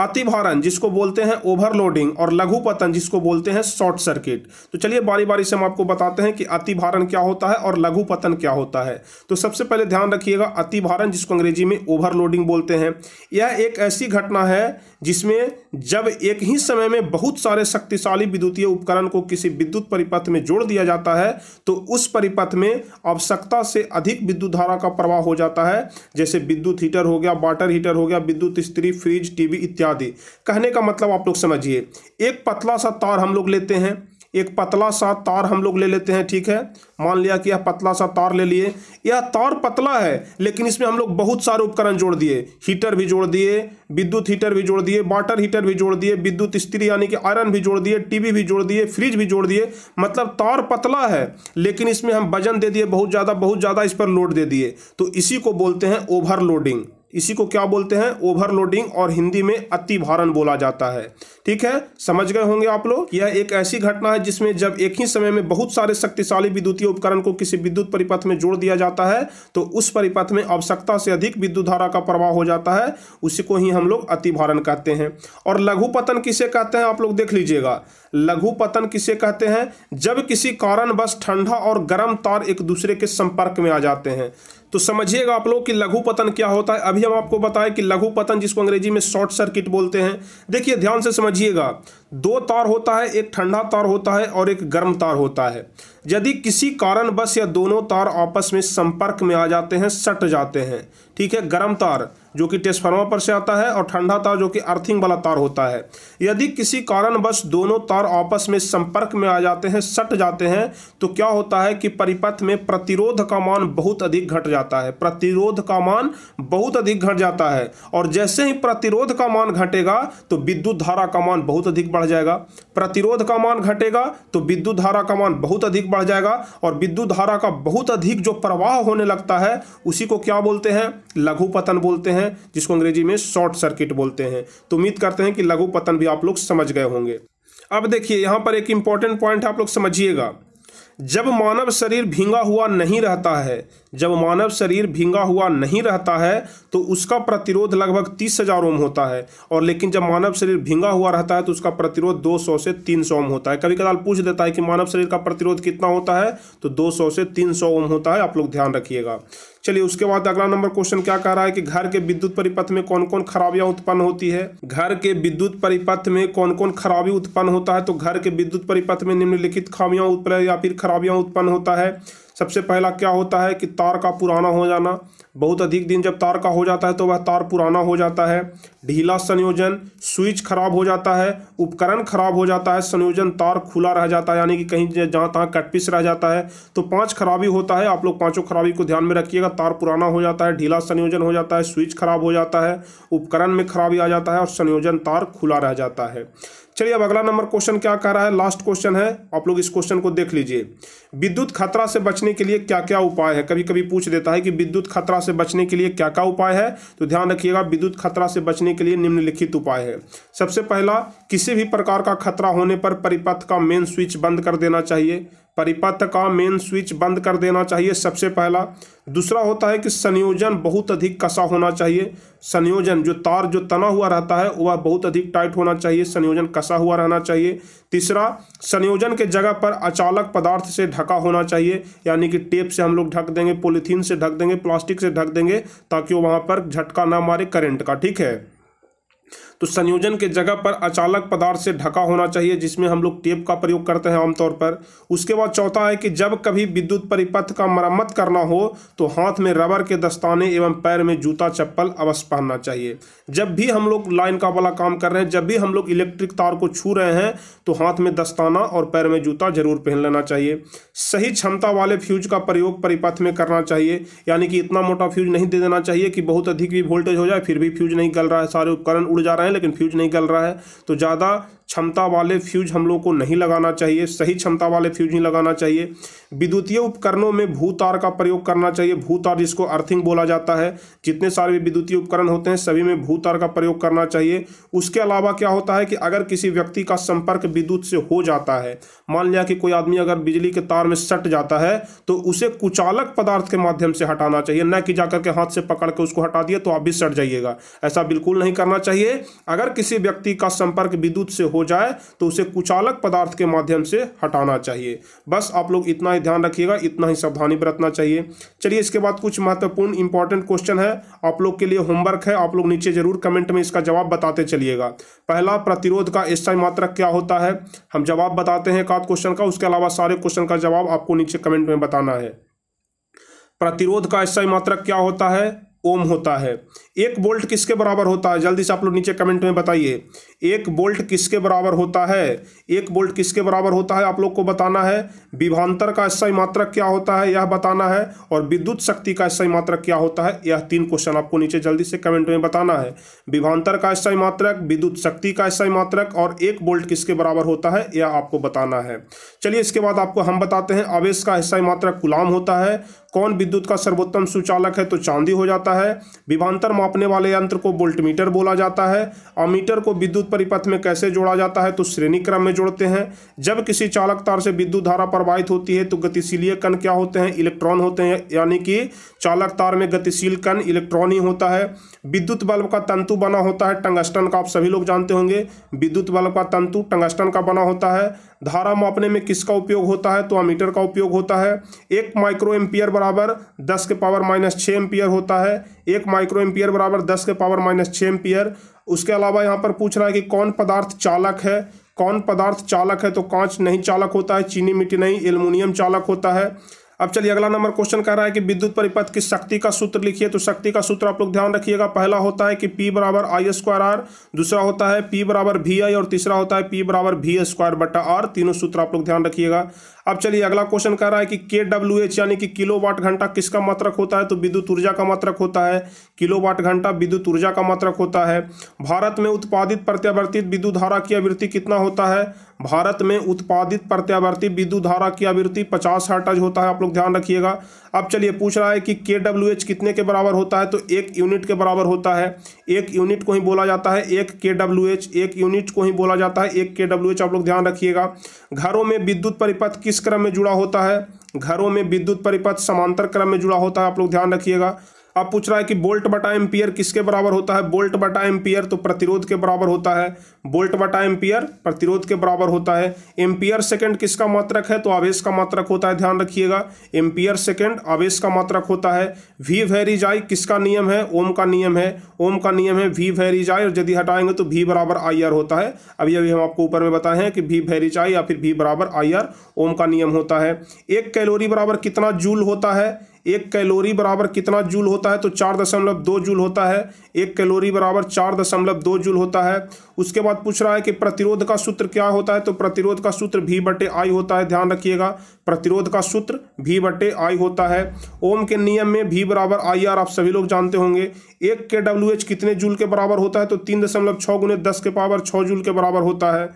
अतिभारण जिसको बोलते हैं ओवरलोडिंग और लघु पतन जिसको बोलते हैं शॉर्ट सर्किट तो चलिए बारी बारी से हम आपको बताते हैं कि अतिभारण क्या होता है और लघु पतन क्या होता है तो सबसे पहले ध्यान रखिएगा अतिभारण जिसको अंग्रेजी में ओवरलोडिंग बोलते हैं यह एक ऐसी घटना है जिसमें जब एक ही समय में बहुत सारे शक्तिशाली विद्युतीय उपकरण को किसी विद्युत परिपथ में जोड़ दिया जाता है तो उस परिपथ में आवश्यकता से अधिक विद्युत धारा का प्रभाव हो जाता है जैसे विद्युत हीटर हो गया वाटर हीटर हो गया विद्युत स्त्री फ्रिज टीवी इत्यादि कहने का मतलब आप लोग समझिए एक पतला सा तार हम लोग लेते हैं एक पतला सा तार हम लोग ले लेते हैं ठीक है मान लिया कि यह पतला सा तार ले लिए यह तार पतला है लेकिन इसमें हम लोग बहुत सारे उपकरण जोड़ दिए हीटर भी जोड़ दिए विद्युत हीटर भी जोड़ दिए वाटर हीटर भी जोड़ दिए विद्युत स्त्री यानी कि आयरन भी जोड़ दिए टीवी भी जोड़ दिए फ्रिज भी जोड़ दिए मतलब तार पतला है लेकिन इसमें हम वजन दे दिए बहुत ज़्यादा बहुत ज़्यादा इस पर लोड दे दिए तो इसी को बोलते हैं ओवरलोडिंग इसी को क्या बोलते हैं ओवरलोडिंग और हिंदी में अति भारण बोला जाता है ठीक है समझ गए होंगे आप लोग यह एक ऐसी घटना है जिसमें जब एक ही समय में बहुत सारे शक्तिशाली विद्युतीय उपकरण को किसी विद्युत परिपथ में जोड़ दिया जाता है तो उस परिपथ में आवश्यकता से अधिक विद्युत धारा का प्रवाह हो जाता है उसी को ही हम लोग अति भारण कहते हैं और लघु पतन किसे कहते हैं आप लोग देख लीजिएगा लघु पतन किसे कहते हैं जब किसी कारणवश ठंडा और गर्म तार एक दूसरे के संपर्क में आ जाते हैं तो समझिएगा आप लोग कि लघु पतन क्या होता है अभी हम आपको बताएं कि लघु पतन जिसको अंग्रेजी में शॉर्ट सर्किट बोलते हैं देखिए ध्यान से समझिएगा दो तार होता है एक ठंडा तार होता है और एक गर्म तार होता है यदि किसी कारणवश या दोनों तार आपस में संपर्क में आ जाते हैं सट जाते हैं ठीक है गर्म तार जो कि टेस्फार्मा से आता है और ठंडा तार जो कि अर्थिंग वाला तार होता है यदि किसी कारणवश दोनों तार आपस में संपर्क में आ जाते हैं सट जाते हैं तो क्या होता है कि परिपथ में प्रतिरोध का मान बहुत अधिक घट जाता है प्रतिरोध का मान बहुत अधिक घट जाता है और जैसे ही प्रतिरोध का मान घटेगा तो विद्युत धारा का मान बहुत अधिक बढ़ जाएगा प्रतिरोध का मान घटेगा तो विद्युत धारा का मान बहुत अधिक बढ़ जाएगा और विद्युत धारा का बहुत अधिक जो प्रवाह होने लगता है उसी को क्या बोलते हैं लघुपतन बोलते हैं है जिसको अंग्रेजी में शॉर्ट सर्किट बोलते हैं तो उम्मीद करते हैं कि लघु पतन भी आप लोग समझ गए होंगे अब देखिए यहाँ पर एक इम्पॉर्टेंट पॉइंट आप लोग समझिएगा जब मानव शरीर भींगा हुआ नहीं रहता है जब मानव शरीर भींगा हुआ नहीं रहता है तो उसका प्रतिरोध लगभग तीस हज़ार ओम होता है और लेकिन जब मानव शरीर भींगा हुआ रहता है तो उसका प्रतिरोध 200 से 300 ओम होता है कभी कदाल पूछ देता है कि मानव शरीर का प्रतिरोध कितना होता है तो 200 से 300 ओम होता है आप लोग ध्यान रखिएगा चलिए उसके बाद अगला नंबर क्वेश्चन क्या कह रहा है कि घर के विद्युत परिपथ में कौन कौन खराबियां उत्पन्न होती है घर के विद्युत परिपथ में कौन कौन खराबी उत्पन्न होता है तो घर के विद्युत परिपथ में निम्नलिखित खामियां या फिर खराबियां उत्पन्न होता है सबसे पहला क्या होता है कि तार का पुराना हो जाना बहुत अधिक दिन जब तार का हो जाता है तो वह तार पुराना हो जाता है ढीला संयोजन स्विच खराब हो जाता है उपकरण खराब हो जाता है संयोजन तार खुला रह जाता है यानी कि कहीं जहाँ तहाँ कटपिस रह जाता है तो पांच खराबी होता है आप लोग पांचों खराबी को ध्यान में रखिएगा तार पुराना हो जाता है ढीला संयोजन हो जाता है स्विच खराब हो जाता है उपकरण में खराबी आ जाता है और संयोजन तार खुला रह जाता है चलिए अब अगला नंबर क्वेश्चन क्या कह रहा है लास्ट क्वेश्चन है आप लोग इस क्वेश्चन को देख लीजिए विद्युत खतरा से बचने के लिए क्या क्या उपाय है कभी कभी पूछ देता है कि विद्युत खतरा से बचने के लिए क्या क्या उपाय है तो ध्यान रखिएगा विद्युत खतरा से बचने के लिए निम्नलिखित उपाय है सबसे पहला किसी भी प्रकार का खतरा होने पर परिपथ का मेन स्विच बंद कर देना चाहिए परिपथ का मेन स्विच बंद कर देना चाहिए सबसे पहला दूसरा होता है कि संयोजन बहुत अधिक कसा होना चाहिए संयोजन जो तार जो तना हुआ रहता है वह बहुत अधिक टाइट होना चाहिए संयोजन कसा हुआ रहना चाहिए तीसरा संयोजन के जगह पर अचालक पदार्थ से ढका होना चाहिए यानी कि टेप से हम लोग ढक देंगे पोलिथीन से ढक देंगे प्लास्टिक से ढक देंगे ताकि वहाँ पर झटका ना मारे करेंट का ठीक है तो संयोजन के जगह पर अचालक पदार्थ से ढका होना चाहिए जिसमें हम लोग टेप का प्रयोग करते हैं आमतौर पर उसके बाद चौथा है कि जब कभी विद्युत परिपथ का मरम्मत करना हो तो हाथ में रबर के दस्ताने एवं पैर में जूता चप्पल अवश्य पहनना चाहिए जब भी हम लोग लाइन का वाला काम कर रहे हैं जब भी हम लोग इलेक्ट्रिक तार को छू रहे हैं तो हाथ में दस्ताना और पैर में जूता जरूर पहन लेना चाहिए सही क्षमता वाले फ्यूज का प्रयोग परिपथ में करना चाहिए यानी कि इतना मोटा फ्यूज नहीं दे देना चाहिए कि बहुत अधिक भी वोल्टेज हो जाए फिर भी फ्यूज नहीं गल रहा है सारे उपकरण उड़ जा रहे हैं लेकिन फ्यूज नहीं गल रहा है तो ज़्यादा क्षमता वाले फ्यूज हम लोग को नहीं लगाना चाहिए सही क्षमता वाले फ्यूज ही लगाना चाहिए विद्युतीय उपकरणों में भूतार का प्रयोग करना चाहिए भूतार जिसको अर्थिंग बोला जाता है जितने सारे भी विद्युतीय उपकरण होते हैं सभी में भू तार का प्रयोग करना चाहिए उसके अलावा क्या होता है कि अगर किसी व्यक्ति का संपर्क विद्युत से हो जाता है मान लिया कि कोई आदमी अगर बिजली के तार में सट जाता है तो उसे कुचालक पदार्थ के माध्यम से हटाना चाहिए न कि जाकर के हाथ से पकड़ के उसको हटा दिए तो आप भी सट जाइएगा ऐसा बिल्कुल नहीं करना चाहिए अगर किसी व्यक्ति का संपर्क विद्युत से हो जाए तो उसे कुचालक पदार्थ के माध्यम से हटाना चाहिए बस आप लोग इतना ही ध्यान रखिएगा इतना ही सावधानी बरतना चाहिए चलिए इसके बाद कुछ महत्वपूर्ण इंपॉर्टेंट क्वेश्चन है आप लोग के लिए होमवर्क है आप लोग नीचे जरूर कमेंट में इसका जवाब बताते चलिएगा पहला प्रतिरोध का एसआई मात्रक क्या होता है हम जवाब बताते हैं एकाध क्वेश्चन का उसके अलावा सारे क्वेश्चन का जवाब आपको नीचे कमेंट में बताना है प्रतिरोध का एसआई मात्रक क्या होता है ओम होता है एक बोल्ट किसके बराबर होता है जल्दी से आप लोग नीचे कमेंट में बताइए एक बोल्ट किसके बराबर होता है एक बोल्ट किसके बराबर होता है आप लोग को बताना है विभांतर का स्थाई मात्रक क्या होता है यह बताना है और विद्युत शक्ति का स्थाई मात्रक क्या होता है यह तीन क्वेश्चन आपको नीचे जल्दी से कमेंट में बताना है विभांतर का स्थाई मात्रक विद्युत शक्ति का ही मात्रक और एक बोल्ट किसके बराबर होता है यह आपको बताना है चलिए इसके बाद आपको हम बताते हैं आवेश का स्थाई मात्रक गुलाम होता है कौन विद्युत का सर्वोत्तम सुचालक है तो चांदी हो जाता है है विभांतर मापने वाले यंत्र को वोल्टमीटर बोला जाता है अमीटर को विद्युत परिपथ में कैसे जोड़ा जाता है तो श्रेणी क्रम में जोड़ते हैं जब किसी चालक तार से विद्युत धारा प्रवाहित होती है तो गतिशीलीय कण क्या होते हैं इलेक्ट्रॉन होते हैं यानी कि चालक तार में गतिशील कण इलेक्ट्रॉन ही होता है विद्युत बल्ब का तंतु बना होता है टंगस्टन का आप सभी लोग जानते होंगे विद्युत बल्ब का तंतु टंगस्टन का बना होता है धारा मापने में किसका उपयोग होता है तो अमीटर का उपयोग होता है एक माइक्रो एम्पियर बराबर दस के पावर माइनस छः एम्पियर होता है एक माइक्रो एम्पियर बराबर दस के पावर माइनस छः एम्पियर उसके अलावा यहाँ पर पूछ रहा है कि कौन पदार्थ चालक है कौन पदार्थ चालक है तो कांच नहीं चालक होता है चीनी मिट्टी नहीं एल्युमिनियम चालक होता है अब चलिए अगला नंबर क्वेश्चन कह रहा है कि विद्युत परिपथ की शक्ति का सूत्र लिखिए तो शक्ति का सूत्र आप लोग ध्यान रखिएगा पहला होता है कि पी बराबर आई स्क्वायर आर दूसरा होता है पी बराबर वी आई और तीसरा होता है पी बराबर वी स्क्वायर बटा आर तीनों सूत्र आप लोग ध्यान रखिएगा अब चलिए अगला क्वेश्चन कह रहा है कि के डब्ल्यू एच यानी कि किलो वाट घंटा किसका मात्रक होता है तो विद्युत ऊर्जा का मात्रक होता है किलो वाट घंटा विद्युत ऊर्जा का मात्रक होता है भारत में उत्पादित प्रत्यावर्तित विद्युत धारा की आवृत्ति कितना होता है भारत में उत्पादित प्रत्यावर्तित विद्युत धारा की आवृत्ति पचास हर्टज होता है आप लोग ध्यान रखिएगा अब चलिए पूछ रहा है कि के डब्ल्यू एच कितने के बराबर होता है तो एक यूनिट के बराबर होता है एक यूनिट को ही बोला जाता है एक के डब्ल्यू एच एक यूनिट को ही बोला जाता है एक के डब्ल्यू एच आप लोग ध्यान रखिएगा घरों में विद्युत परिपथ किस क्रम में जुड़ा होता है घरों में विद्युत परिपथ समांतर क्रम में जुड़ा होता है आप लोग ध्यान रखिएगा अब पूछ रहा है कि बोल्ट बटा एम्पियर किसके बराबर होता है बोल्ट बटा एम्पियर तो प्रतिरोध के बराबर होता है बोल्ट बटा एम्पियर प्रतिरोध के बराबर होता है एम्पियर सेकंड किसका मात्रक है तो आवेश का मात्रक होता है ध्यान रखिएगा एम्पियर सेकंड आवेश का मात्रक होता है वी वेरी आई किसका नियम है ओम का नियम है ओम का नियम है वी वेरी आई और यदि हटाएंगे तो वी बराबर आई आर होता है अभी अभी हम आपको ऊपर में बताए हैं कि वी वेरी आई या फिर वी बराबर आई आर ओम का नियम होता है एक कैलोरी बराबर कितना जूल होता है एक कैलोरी बराबर कितना जूल होता है तो चार दशमलव दो जूल होता है एक कैलोरी बराबर चार दशमलव दो जूल होता है उसके बाद पूछ रहा है कि प्रतिरोध का सूत्र क्या होता है तो प्रतिरोध का सूत्र भी बटे आई होता है ध्यान रखिएगा प्रतिरोध का सूत्र भी बटे आई होता है ओम के नियम में भी बराबर आई आर आप सभी लोग जानते होंगे एक के डब्ल्यू एच कितने जूल के बराबर होता है तो तीन दशमलव छः गुने दस के पावर छः जूल के बराबर होता है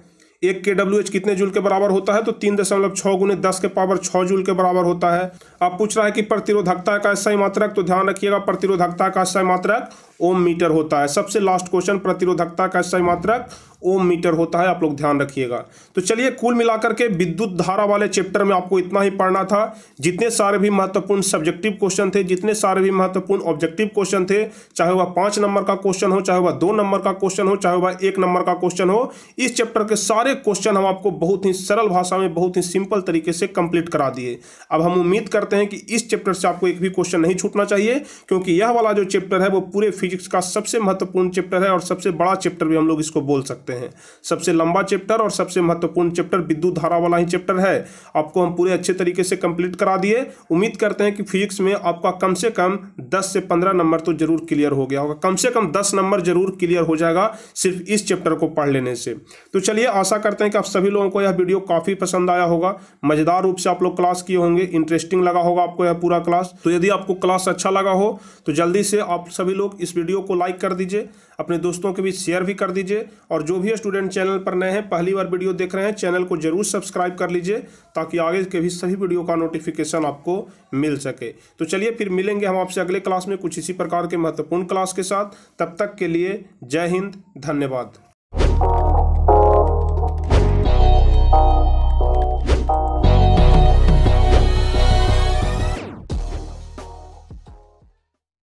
एक के डब्ल्यू एच कितने जूल के बराबर होता है तो तीन दशमलव छः गुने दस के पावर छः जूल के बराबर होता है अब पूछ रहा है कि प्रतिरोधकता का सही मात्रक तो ध्यान रखिएगा प्रतिरोधकता का सही मात्रक ओम मीटर होता है सबसे लास्ट क्वेश्चन प्रतिरोधकता का सही मात्रक ओम मीटर होता है आप लोग ध्यान रखिएगा तो चलिए कुल मिलाकर के विद्युत धारा वाले चैप्टर में आपको इतना ही पढ़ना था जितने सारे भी महत्वपूर्ण सब्जेक्टिव क्वेश्चन थे जितने सारे भी महत्वपूर्ण ऑब्जेक्टिव क्वेश्चन थे चाहे वह पाँच नंबर का क्वेश्चन हो चाहे वह दो नंबर का क्वेश्चन हो चाहे वह एक नंबर का क्वेश्चन हो इस चैप्टर के सारे क्वेश्चन हम आपको बहुत ही सरल भाषा में बहुत ही सिंपल तरीके से कंप्लीट करा दिए अब हम उम्मीद करते हैं कि इस चैप्टर से आपको एक भी क्वेश्चन नहीं छूटना चाहिए क्योंकि यह वाला जो चैप्टर है वो पूरे फिजिक्स का सबसे महत्वपूर्ण चैप्टर है और सबसे बड़ा चैप्टर भी हम लोग इसको बोल सकते हैं सकते हैं सबसे लंबा चैप्टर और सबसे महत्वपूर्ण चैप्टर विद्युत धारा वाला ही चैप्टर है आपको हम पूरे अच्छे तरीके से कंप्लीट करा दिए उम्मीद करते हैं कि फिजिक्स में आपका कम से कम दस से पंद्रह नंबर तो जरूर क्लियर हो गया होगा कम से कम दस नंबर जरूर क्लियर हो जाएगा सिर्फ इस चैप्टर को पढ़ लेने से तो चलिए आशा करते हैं कि आप सभी लोगों को यह वीडियो काफ़ी पसंद आया होगा मज़ेदार रूप से आप लोग क्लास किए होंगे इंटरेस्टिंग लगा होगा आपको यह पूरा क्लास तो यदि आपको क्लास अच्छा लगा हो तो जल्दी से आप सभी लोग इस वीडियो को लाइक कर दीजिए अपने दोस्तों के बीच शेयर भी कर दीजिए और जो भी स्टूडेंट चैनल पर नए हैं पहली बार वीडियो देख रहे हैं चैनल को जरूर सब्सक्राइब कर लीजिए ताकि आगे के भी सभी वीडियो का नोटिफिकेशन आपको मिल सके तो चलिए फिर मिलेंगे हम आपसे अगले क्लास में कुछ इसी प्रकार के महत्वपूर्ण क्लास के साथ तब तक के लिए जय हिंद धन्यवाद